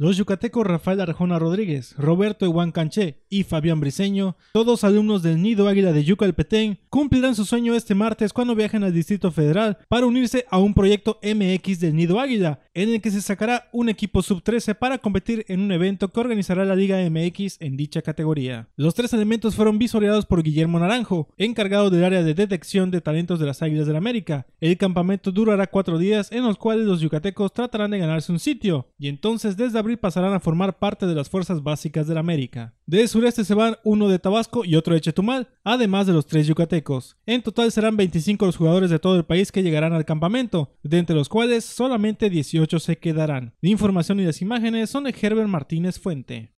Los yucatecos Rafael Arjona Rodríguez, Roberto Iwan Canché y Fabián Briseño, todos alumnos del Nido Águila de Yucalpetén, cumplirán su sueño este martes cuando viajen al Distrito Federal para unirse a un proyecto MX del Nido Águila, en el que se sacará un equipo sub-13 para competir en un evento que organizará la Liga MX en dicha categoría. Los tres elementos fueron visoreados por Guillermo Naranjo, encargado del área de detección de talentos de las Águilas del la América. El campamento durará cuatro días en los cuales los yucatecos tratarán de ganarse un sitio, y entonces desde abril pasarán a formar parte de las fuerzas básicas la América. De sureste se van uno de Tabasco y otro de Chetumal, además de los tres yucatecos. En total serán 25 los jugadores de todo el país que llegarán al campamento, de entre los cuales solamente 18 se quedarán. La información y las imágenes son de Herbert Martínez Fuente.